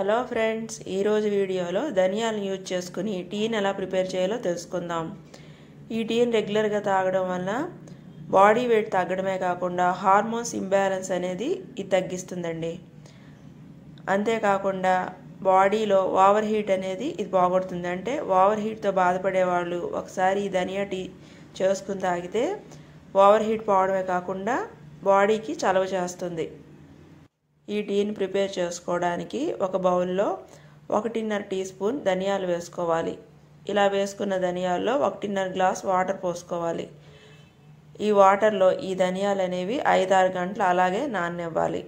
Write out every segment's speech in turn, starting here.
hello friends ఈరోజు వీడియోలో ధనియాలను use చేసుకుని టీని ఎలా ప్రిపేర్ చేయాలో తెలుసుకుందాం ఈ టీని రెగ్యులర్గా తాగడం వల్ల బాడీ వెయిట్ తగ్గడమే కాకుండా హార్మోన్స్ ఇంబ్యాలెన్స్ అనేది ఇది తగ్గిస్తుందండి అంతేకాకుండా బాడీలో ఓవర్ హీట్ అనేది ఇది బాగుడుతుంది అంటే ఓవర్ హీట్తో బాధపడే వాళ్ళు ఒకసారి ఈ ధనియా టీ చేసుకుని తాగితే ఓవర్ హీట్ పోవడమే కాకుండా బాడీకి చలవ చేస్తుంది ఈ టీని ప్రిపేర్ చేసుకోవడానికి ఒక బౌల్లో ఒకటిన్నర టీ స్పూన్ ధనియాలు వేసుకోవాలి ఇలా వేసుకున్న ధనియాల్లో ఒకటిన్నర గ్లాస్ వాటర్ పోసుకోవాలి ఈ వాటర్లో ఈ ధనియాలు అనేవి ఐదారు గంటలు అలాగే నాననివ్వాలి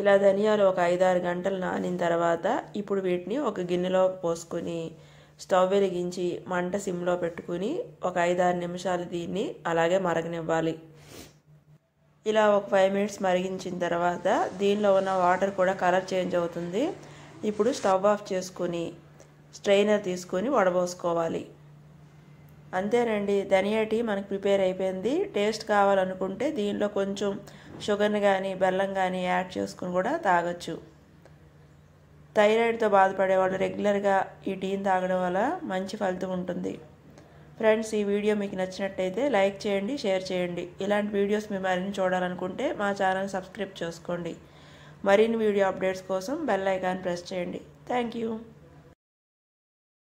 ఇలా ధనియాలు ఒక ఐదారు గంటలు నానిన తర్వాత ఇప్పుడు వీటిని ఒక గిన్నెలో పోసుకుని స్టవ్ వెలిగించి మంట సిమ్లో పెట్టుకుని ఒక ఐదారు నిమిషాలు దీన్ని అలాగే మరగనివ్వాలి ఇలా ఒక ఫైవ్ మినిట్స్ మరిగించిన తర్వాత దీనిలో ఉన్న వాటర్ కూడా కలర్ చేంజ్ అవుతుంది ఇప్పుడు స్టవ్ ఆఫ్ చేసుకుని స్ట్రైనర్ తీసుకొని వడబోసుకోవాలి అంతేనండి ధనియా టీ మనకు ప్రిపేర్ అయిపోయింది టేస్ట్ కావాలనుకుంటే దీనిలో కొంచెం షుగర్ని కానీ బెల్లం కానీ యాడ్ చేసుకుని కూడా తాగొచ్చు థైరాయిడ్తో బాధపడే వాళ్ళు రెగ్యులర్గా ఈ టీని తాగడం వల్ల మంచి ఫలితం ఉంటుంది ఫ్రెండ్స్ ఈ వీడియో మీకు నచ్చినట్టయితే లైక్ చేయండి షేర్ చేయండి ఇలాంటి వీడియోస్ మీ మరిన్ని చూడాలనుకుంటే మా ఛానల్ సబ్స్క్రైబ్ చేసుకోండి మరిన్ని వీడియో అప్డేట్స్ కోసం బెల్ ఐకాన్ ప్రెస్ చేయండి థ్యాంక్ యూ